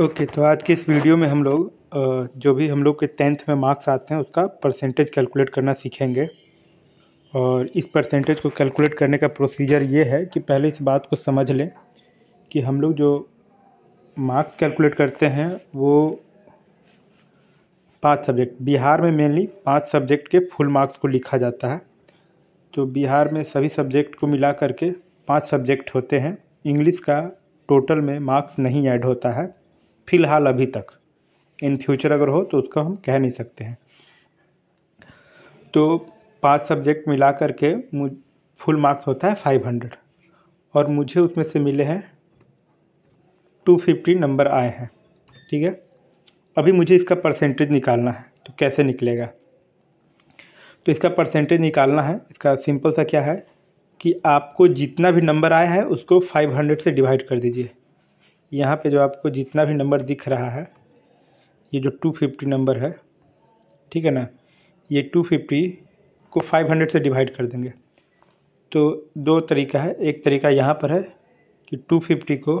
okay okay, तो आज के इस वीडियो में हम लोग जो भी हम लोग के टेंथ में मार्क्स आते हैं उसका परसेंटेज कैलकुलेट करना सीखेंगे और इस परसेंटेज को कैलकुलेट करने का प्रोसीजर ये है कि पहले इस बात को समझ लें कि हम लोग जो मार्क्स कैलकुलेट करते हैं वो पांच सब्जेक्ट बिहार में मेनली पांच सब्जेक्ट के फुल मार्क्स को लिखा जाता है तो बिहार में सभी सब्जेक्ट को मिला करके पाँच सब्जेक्ट होते हैं इंग्लिश का टोटल में मार्क्स नहीं ऐड होता है फिलहाल अभी तक इन फ्यूचर अगर हो तो उसका हम कह नहीं सकते हैं तो पांच सब्जेक्ट मिला करके फुल मार्क्स होता है फाइव हंड्रेड और मुझे उसमें से मिले हैं टू फिफ्टी नंबर आए हैं ठीक है अभी मुझे इसका परसेंटेज निकालना है तो कैसे निकलेगा तो इसका परसेंटेज निकालना है इसका सिंपल सा क्या है कि आपको जितना भी नंबर आया है उसको 500 से डिवाइड कर दीजिए यहाँ पे जो आपको जितना भी नंबर दिख रहा है ये जो 250 नंबर है ठीक है ना ये 250 को 500 से डिवाइड कर देंगे तो दो तरीका है एक तरीका यहाँ पर है कि 250 को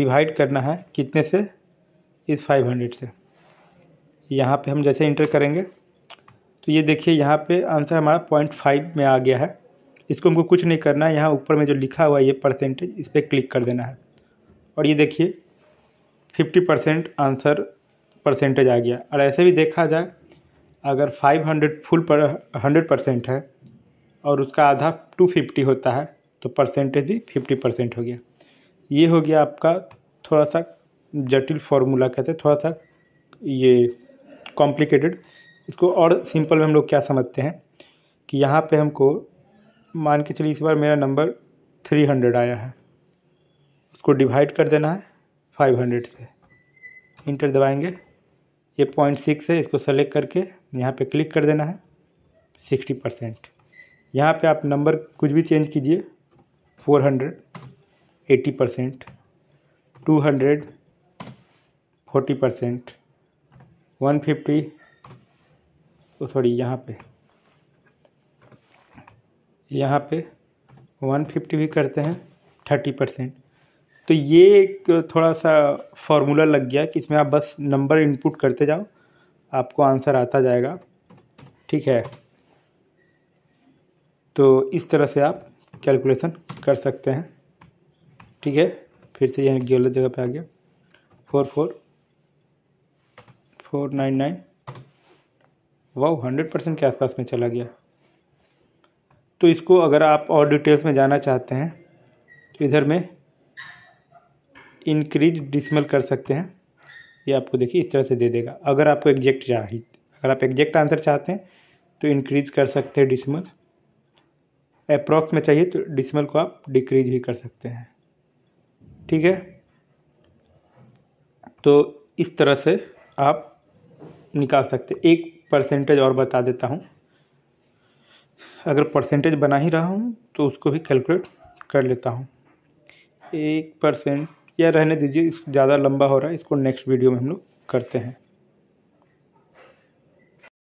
डिवाइड करना है कितने से इस 500 से यहाँ पे हम जैसे इंटर करेंगे तो ये देखिए यहाँ पे आंसर हमारा पॉइंट फाइव में आ गया है इसको हमको कुछ नहीं करना है यहाँ ऊपर में जो लिखा हुआ है ये परसेंटेज इस पर क्लिक कर देना है और ये देखिए फिफ्टी परसेंट आंसर परसेंटेज आ गया और ऐसे भी देखा जाए अगर फाइव हंड्रेड फुल पर हंड्रेड परसेंट है और उसका आधा टू फिफ्टी होता है तो परसेंटेज भी फिफ्टी परसेंट हो गया ये हो गया आपका थोड़ा सा जटिल फार्मूला कहते हैं थोड़ा सा ये कॉम्प्लिकेटेड इसको और सिंपल में हम लोग क्या समझते हैं कि यहाँ पे हमको मान के चलिए इस बार मेरा नंबर थ्री हंड्रेड आया है उसको डिवाइड कर देना है फाइव हंड्रेड से इंटर दबाएंगे ये पॉइंट सिक्स है इसको सेलेक्ट करके यहाँ पे क्लिक कर देना है सिक्सटी परसेंट यहाँ पर आप नंबर कुछ भी चेंज कीजिए four hundred eighty percent two hundred forty percent one fifty तो सॉरी यहाँ पे यहाँ पे वन फिफ्टी भी करते हैं थर्टी परसेंट तो ये एक थोड़ा सा फॉर्मूला लग गया कि इसमें आप बस नंबर इनपुट करते जाओ आपको आंसर आता जाएगा ठीक है तो इस तरह से आप कैलकुलेशन कर सकते हैं ठीक है फिर से यह गलत जगह पे आ गया four four four nine nine वाह हंड्रेड परसेंट के आसपास में चला गया तो इसको अगर आप और डिटेल्स में जाना चाहते हैं तो इधर में इंक्रीज डिसमल कर सकते हैं ये आपको देखिए इस तरह से दे देगा अगर आपको एग्जैक्ट चाहिए अगर आप एग्जैक्ट आंसर चाहते हैं तो इंक्रीज कर सकते हैं डिसमल अप्रॉक्स में चाहिए तो डिसमल को आप डिक्रीज भी कर सकते हैं ठीक है तो इस तरह से आप निकाल सकते एक परसेंटेज और बता देता हूँ अगर परसेंटेज बना ही रहा हूँ तो उसको भी कैलकुलेट कर लेता हूँ एक परसेंट या रहने दीजिए ज़्यादा लंबा हो रहा है इसको नेक्स्ट वीडियो में हम लोग करते हैं